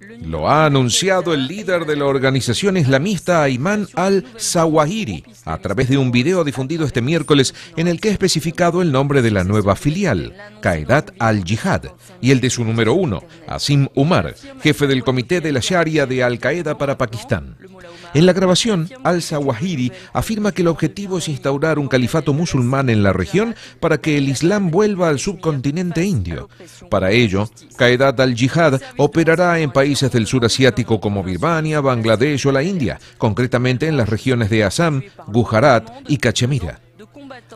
Lo ha anunciado el líder de la organización islamista Ayman al Sawahiri a través de un video difundido este miércoles en el que ha especificado el nombre de la nueva filial, Qaedat al-Jihad, y el de su número uno, Asim Umar, jefe del comité de la Sharia de Al-Qaeda para Pakistán. En la grabación, al Sawahiri afirma que el objetivo es instaurar un califato musulmán en la región para que el Islam vuelva al subcontinente indio. Para ello, Qaedat al-Jihad operará en países del sur asiático como Birmania, Bangladesh o la India, concretamente en las regiones de Assam, Gujarat y Cachemira.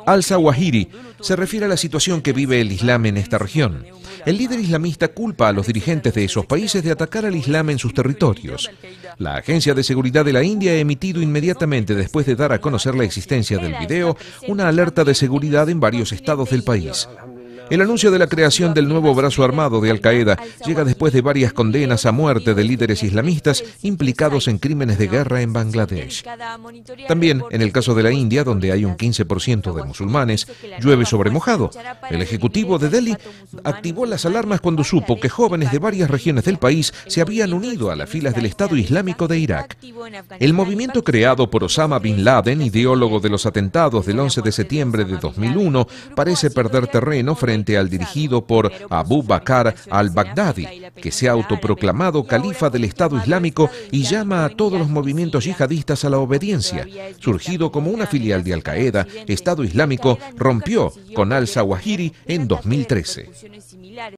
al sawahiri se refiere a la situación que vive el Islam en esta región. El líder islamista culpa a los dirigentes de esos países de atacar al Islam en sus territorios. La Agencia de Seguridad de la India ha emitido inmediatamente después de dar a conocer la existencia del video una alerta de seguridad en varios estados del país. El anuncio de la creación del nuevo brazo armado de Al-Qaeda llega después de varias condenas a muerte de líderes islamistas implicados en crímenes de guerra en Bangladesh. También en el caso de la India, donde hay un 15% de musulmanes, llueve sobre mojado. El Ejecutivo de Delhi activó las alarmas cuando supo que jóvenes de varias regiones del país se habían unido a las filas del Estado Islámico de Irak. El movimiento creado por Osama Bin Laden, ideólogo de los atentados del 11 de septiembre de 2001, parece perder terreno frente al dirigido por Abu Bakr al-Baghdadi, que se ha autoproclamado califa del Estado Islámico y llama a todos los movimientos yihadistas a la obediencia. Surgido como una filial de Al-Qaeda, Estado Islámico rompió con al Sawahiri en 2013.